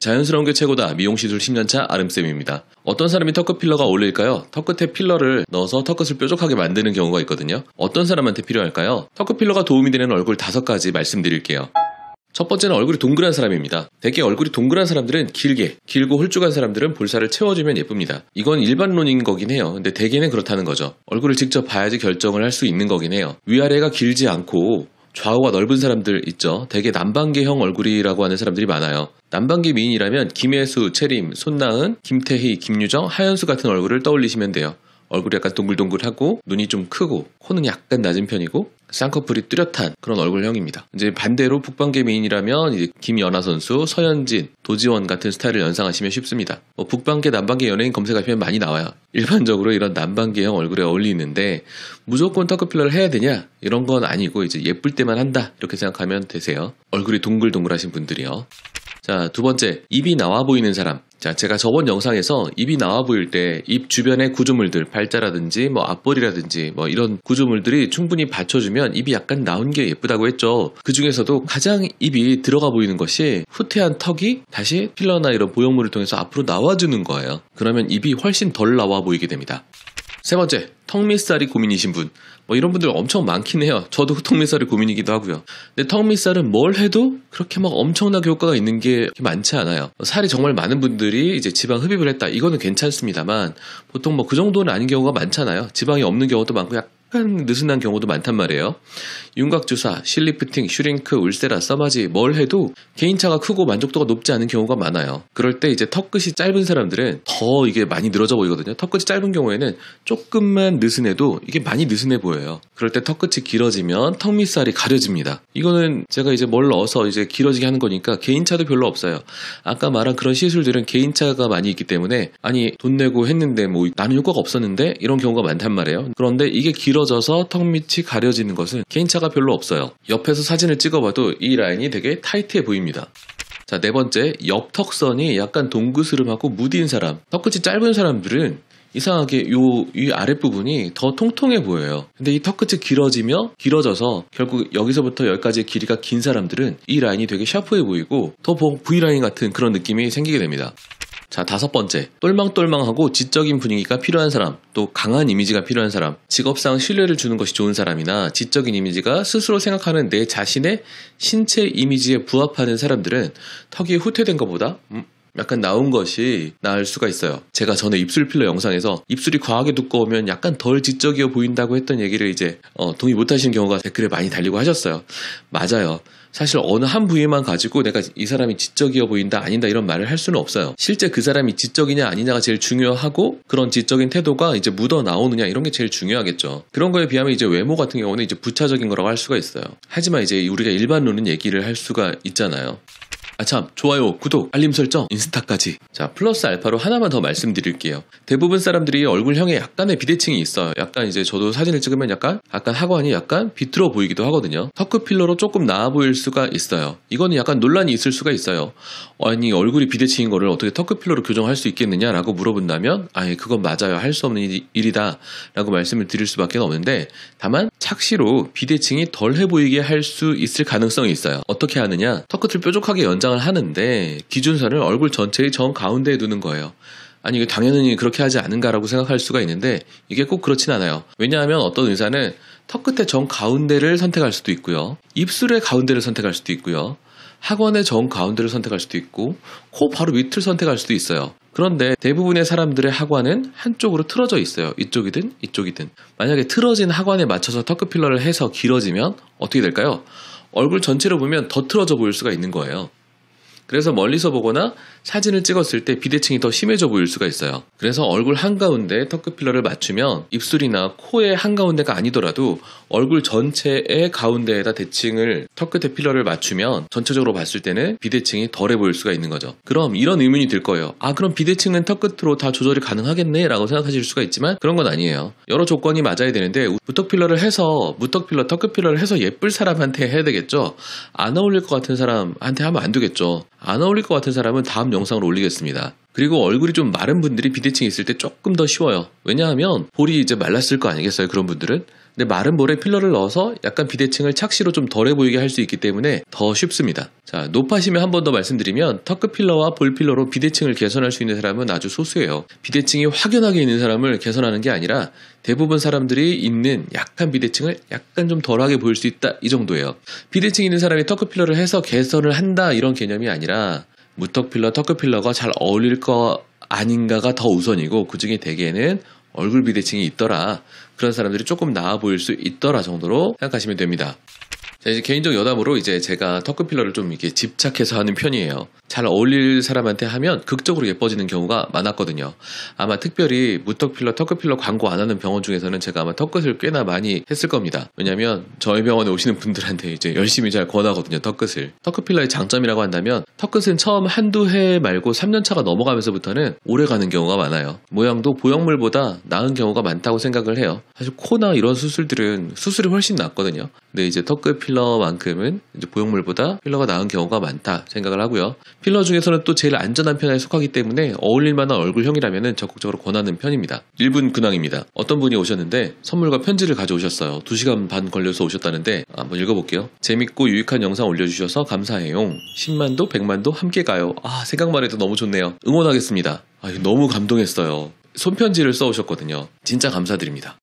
자연스러운 게 최고다. 미용시술 10년차 아름쌤입니다. 어떤 사람이 턱 끝필러가 어울릴까요? 턱끝에 필러를 넣어서 턱끝을 뾰족하게 만드는 경우가 있거든요. 어떤 사람한테 필요할까요? 턱 끝필러가 도움이 되는 얼굴 5가지 말씀드릴게요. 첫 번째는 얼굴이 동그란 사람입니다. 대개 얼굴이 동그란 사람들은 길게, 길고 홀쭉한 사람들은 볼살을 채워주면 예쁩니다. 이건 일반론인 거긴 해요. 근데 대개는 그렇다는 거죠. 얼굴을 직접 봐야지 결정을 할 수 있는 거긴 해요. 위아래가 길지 않고 좌우가 넓은 사람들 있죠. 대개 남방계형 얼굴이라고 하는 사람들이 많아요. 남방계 미인이라면 김혜수, 채림, 손나은, 김태희, 김유정, 하연수 같은 얼굴을 떠올리시면 돼요. 얼굴이 약간 동글동글하고 눈이 좀 크고 코는 약간 낮은 편이고 쌍꺼풀이 뚜렷한 그런 얼굴형입니다. 이제 반대로 북방계 메인이라면 이제 김연아 선수, 서현진, 도지원 같은 스타일을 연상하시면 쉽습니다. 뭐 북방계, 남방계 연예인 검색하시면 많이 나와요. 일반적으로 이런 남방계형 얼굴에 어울리는데 무조건 터크필러를 해야 되냐 이런 건 아니고 이제 예쁠 때만 한다 이렇게 생각하면 되세요. 얼굴이 동글동글하신 분들이요. 자, 두 번째 입이 나와 보이는 사람. 자, 제가 저번 영상에서 입이 나와 보일 때 입 주변의 구조물들, 발자라든지 뭐앞벌이라든지뭐 이런 구조물들이 충분히 받쳐주면 입이 약간 나온 게 예쁘다고 했죠. 그 중에서도 가장 입이 들어가 보이는 것이 후퇴한 턱이 다시 필러나 이런 보형물을 통해서 앞으로 나와주는 거예요. 그러면 입이 훨씬 덜 나와 보이게 됩니다. 세 번째, 턱밑살이 고민이신 분. 뭐 이런 분들 엄청 많긴 해요. 저도 통밀살이 고민이기도 하고요. 근데 턱밀살은 뭘 해도 그렇게 막 엄청나게 효과가 있는 게 많지 않아요. 뭐 살이 정말 많은 분들이 이제 지방 흡입을 했다. 이거는 괜찮습니다만 보통 뭐 그 정도는 아닌 경우가 많잖아요. 지방이 없는 경우도 많고 약약 느슨한 경우도 많단 말이에요. 윤곽주사, 실리프팅, 슈링크, 울세라, 써마지 뭘 해도 개인차가 크고 만족도가 높지 않은 경우가 많아요. 그럴 때 이제 턱끝이 짧은 사람들은 더 이게 많이 늘어져 보이거든요. 턱끝이 짧은 경우에는 조금만 느슨해도 이게 많이 느슨해 보여요. 그럴 때 턱끝이 길어지면 턱 밑살이 가려집니다. 이거는 제가 이제 뭘 넣어서 이제 길어지게 하는 거니까 개인차도 별로 없어요. 아까 말한 그런 시술들은 개인차가 많이 있기 때문에 아니 돈 내고 했는데 뭐 나는 효과가 없었는데 이런 경우가 많단 말이에요. 그런데 이게 길어 길어져서 턱 밑이 가려지는 것은 개인차가 별로 없어요. 옆에서 사진을 찍어봐도 이 라인이 되게 타이트해 보입니다. 자, 네 번째, 옆 턱선이 약간 동그스름하고 무딘 사람. 턱끝이 짧은 사람들은 이상하게 요위 아랫부분이 더 통통해 보여요. 근데 이 턱끝이 길어지며 길어져서 결국 여기서부터 여기까지의 길이가 긴 사람들은 이 라인이 되게 샤프해 보이고 더 V라인 같은 그런 느낌이 생기게 됩니다. 자, 다섯 번째. 똘망똘망하고 지적인 분위기가 필요한 사람, 또 강한 이미지가 필요한 사람, 직업상 신뢰를 주는 것이 좋은 사람이나 지적인 이미지가 스스로 생각하는 내 자신의 신체 이미지에 부합하는 사람들은 턱이 후퇴된 것보다 음? 약간 나온 것이 나을 수가 있어요. 제가 전에 입술 필러 영상에서 입술이 과하게 두꺼우면 약간 덜 지적이어 보인다고 했던 얘기를 이제 어, 동의 못하시는 경우가 댓글에 많이 달리고 하셨어요. 맞아요. 사실 어느 한 부위만 가지고 내가 이 사람이 지적이어 보인다 아니다 이런 말을 할 수는 없어요. 실제 그 사람이 지적이냐 아니냐가 제일 중요하고 그런 지적인 태도가 이제 묻어 나오느냐 이런 게 제일 중요하겠죠. 그런 거에 비하면 이제 외모 같은 경우는 이제 부차적인 거라고 할 수가 있어요. 하지만 이제 우리가 일반론은 얘기를 할 수가 있잖아요. 아참 좋아요 구독 알림 설정 인스타까지 자 플러스 알파로 하나만 더 말씀드릴게요 대부분 사람들이 얼굴형에 약간의 비대칭이 있어요 약간 이제 저도 사진을 찍으면 약간 약간 하관이 약간 비틀어 보이기도 하거든요 턱크 필러로 조금 나아 보일 수가 있어요 이거는 약간 논란이 있을 수가 있어요 아니 얼굴이 비대칭인 거를 어떻게 턱크 필러로 교정할 수 있겠느냐라고 물어본다면 아예 그건 맞아요 할 수 없는 일이다 라고 말씀을 드릴 수밖에 없는데 다만 착시로 비대칭이 덜해 보이게 할 수 있을 가능성이 있어요 어떻게 하느냐 턱끝을 뾰족하게 연장 권장을 하는데 기준선을 얼굴 전체의 정 가운데에 두는 거예요. 아니 당연히 그렇게 하지 않은가라고 생각할 수가 있는데 이게 꼭 그렇진 않아요. 왜냐하면 어떤 의사는 턱 끝의 정 가운데를 선택할 수도 있고요. 입술의 가운데를 선택할 수도 있고요. 학원의 정 가운데를 선택할 수도 있고 코 바로 밑을 선택할 수도 있어요. 그런데 대부분의 사람들의 학원은 한쪽으로 틀어져 있어요. 이쪽이든 이쪽이든. 만약에 틀어진 학원에 맞춰서 턱크필러를 해서 길어지면 어떻게 될까요? 얼굴 전체로 보면 더 틀어져 보일 수가 있는 거예요. 그래서 멀리서 보거나 사진을 찍었을 때 비대칭이 더 심해져 보일 수가 있어요. 그래서 얼굴 한가운데 터크 필러를 맞추면 입술이나 코의 한가운데가 아니더라도 얼굴 전체의 가운데에다 대칭을 터크 대필러를 맞추면 전체적으로 봤을 때는 비대칭이 덜해 보일 수가 있는 거죠. 그럼 이런 의문이 들 거예요. 아 그럼 비대칭은 턱 끝으로 다 조절이 가능하겠네 라고 생각하실 수가 있지만 그런 건 아니에요. 여러 조건이 맞아야 되는데 무턱 필러를 해서 무턱 필러, 터크 필러를 해서 예쁠 사람한테 해야 되겠죠. 안 어울릴 것 같은 사람한테 하면 안 되겠죠. 안 어울릴 것 같은 사람은 다음 영상으로 올리겠습니다. 그리고 얼굴이 좀 마른 분들이 비대칭 이 있을 때 조금 더 쉬워요. 왜냐하면 볼이 이제 말랐을 거 아니겠어요? 그런 분들은. 근데 네, 마른 볼에 필러를 넣어서 약간 비대칭을 착시로 좀 덜해 보이게 할 수 있기 때문에 더 쉽습니다. 자, 노파심에 한번 더 말씀드리면 터크 필러와 볼 필러로 비대칭을 개선할 수 있는 사람은 아주 소수예요. 비대칭이 확연하게 있는 사람을 개선하는 게 아니라 대부분 사람들이 있는 약한 비대칭을 약간 좀 덜하게 보일 수 있다 이 정도예요. 비대칭 있는 사람이 터크 필러를 해서 개선을 한다 이런 개념이 아니라 무턱 필러, 터크 필러가 잘 어울릴 거 아닌가가 더 우선이고 그 중에 대개는 얼굴 비대칭이 있더라. 그런 사람들이 조금 나아 보일 수 있더라 정도로 생각하시면 됩니다. 자, 이제 개인적 여담으로 이제 제가 터크필러를 좀 이렇게 집착해서 하는 편이에요. 잘 어울릴 사람한테 하면 극적으로 예뻐지는 경우가 많았거든요. 아마 특별히 무턱필러, 터크필러 광고 안 하는 병원 중에서는 제가 아마 턱끝을 꽤나 많이 했을 겁니다. 왜냐면 저희 병원에 오시는 분들한테 이제 열심히 잘 권하거든요, 턱끝을. 터크필러의 장점이라고 한다면 턱끝은 처음 한두 해 말고 3년차가 넘어가면서부터는 오래 가는 경우가 많아요. 모양도 보형물보다 나은 경우가 많다고 생각을 해요. 사실 코나 이런 수술들은 수술이 훨씬 낫거든요. 근데 네, 이제 턱끝 필러만큼은 이제 보형물보다 필러가 나은 경우가 많다 생각을 하고요. 필러 중에서는 또 제일 안전한 편에 속하기 때문에 어울릴만한 얼굴형이라면 적극적으로 권하는 편입니다. 1분 근황입니다. 어떤 분이 오셨는데 선물과 편지를 가져오셨어요. 2시간 반 걸려서 오셨다는데 아, 한번 읽어볼게요. 재밌고 유익한 영상 올려주셔서 감사해요. 10만도 100만도 함께 가요. 아 생각만 해도 너무 좋네요. 응원하겠습니다. 아, 너무 감동했어요. 손편지를 써오셨거든요. 진짜 감사드립니다.